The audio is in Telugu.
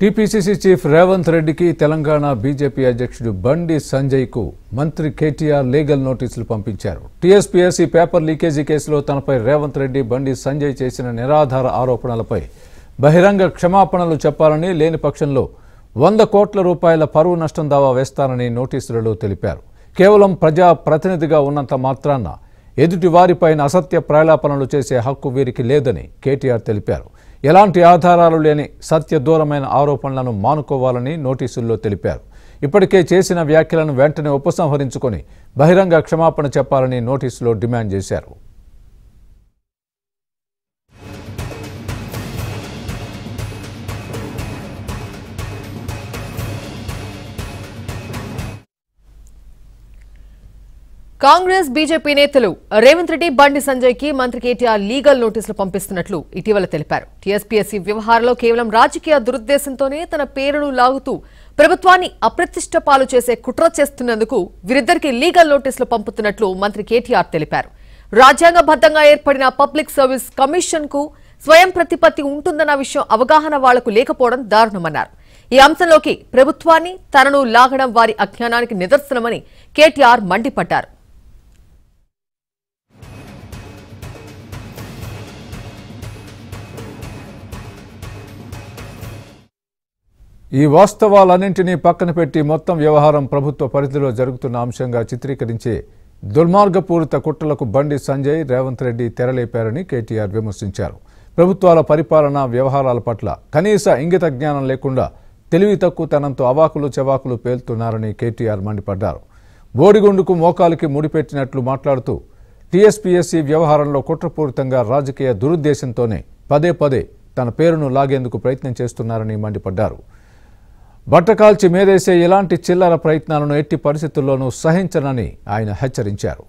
టీపీసీసీ చీఫ్ రేవంత్ రెడ్డికి తెలంగాణ బీజేపీ అధ్యక్షుడు బండి సంజయ్కు మంత్రి కేటీఆర్ లీగల్ నోటీసులు పంపించారు టీఎస్పీఎస్సీ పేపర్ లీకేజీ కేసులో తనపై రేవంత్ రెడ్డి బండి సంజయ్ చేసిన నిరాధార ఆరోపణలపై బహిరంగ క్షమాపణలు చెప్పాలని లేని పక్షంలో వంద కోట్ల రూపాయల పరువు నష్టం దావా వేస్తానని నోటీసులలో తెలిపారు కేవలం ప్రజా ప్రతినిధిగా ఉన్నంత మాత్రాన ఎదుటి వారిపైన అసత్య ప్రలాపనలు చేసే హక్కు వీరికి లేదని కేటీఆర్ తెలిపారు ఎలాంటి ఆధారాలు లేని సత్యదూరమైన ఆరోపణలను మానుకోవాలని నోటీసుల్లో తెలిపారు ఇప్పటికే చేసిన వ్యాఖ్యలను వెంటనే ఉపసంహరించుకొని బహిరంగ క్షమాపణ చెప్పాలని నోటీసులో డిమాండ్ చేశారు కాంగ్రెస్ బీజేపీ నేతలు రేవంత్ రెడ్డి బండి సంజయ్ కి మంత్రి కేటీఆర్ లీగల్ నోటీసులు పంపిస్తున్నట్లు ఇటీవల తెలిపారు టీఎస్పీఎస్సీ వ్యవహారంలో కేవలం రాజకీయ దురుద్దేశంతోనే తన పేరును లాగుతూ ప్రభుత్వాన్ని అప్రతిష్ట పాలు చేసే కుట్ర చేస్తున్నందుకు వీరిద్దరికి లీగల్ నోటీసులు పంపుతున్నట్లు మంత్రి కేటీఆర్ తెలిపారు రాజ్యాంగబద్దంగా ఏర్పడిన పబ్లిక్ సర్వీస్ కమిషన్ కు స్వయం ప్రతిపత్తి ఉంటుందన్న విషయం అవగాహన వాళ్లకు లేకపోవడం దారుణమన్నారు ఈ అంశంలోకి ప్రభుత్వాన్ని తనను లాగడం వారి అజ్ఞానానికి నిదర్శనమని కేటీఆర్ మండిపడ్డారు ఈ వాస్తవాలన్నింటినీ పక్కన పెట్టి మొత్తం వ్యవహారం ప్రభుత్వ పరిధిలో జరుగుతున్న అంశంగా చిత్రీకరించే దుర్మార్గపూరిత కుట్రలకు బండి సంజయ్ రేవంత్ రెడ్డి తెరలేపారని కేటీఆర్ విమర్శించారు ప్రభుత్వాల పరిపాలన వ్యవహారాల పట్ల కనీస ఇంగిత జ్ఞానం లేకుండా తెలివి తక్కువతనంతో అవాకులు చెవాకులు పేలుతున్నారని కేటీఆర్ మండిపడ్డారు బోడిగుండుకు మోకాలికి ముడిపెట్టినట్లు మాట్లాడుతూ టీఎస్పీఎస్సీ వ్యవహారంలో కుట్రపూరితంగా రాజకీయ దురుద్దేశంతోనే పదే పదే తన పేరును లాగేందుకు ప్రయత్నం చేస్తున్నారని మండిపడ్డారు బట్టకాల్చి మేదేసే ఇలాంటి చిల్లర ప్రయత్నాలను ఎట్టి పరిస్థితుల్లోనూ సహించనని ఆయన హెచ్చరించారు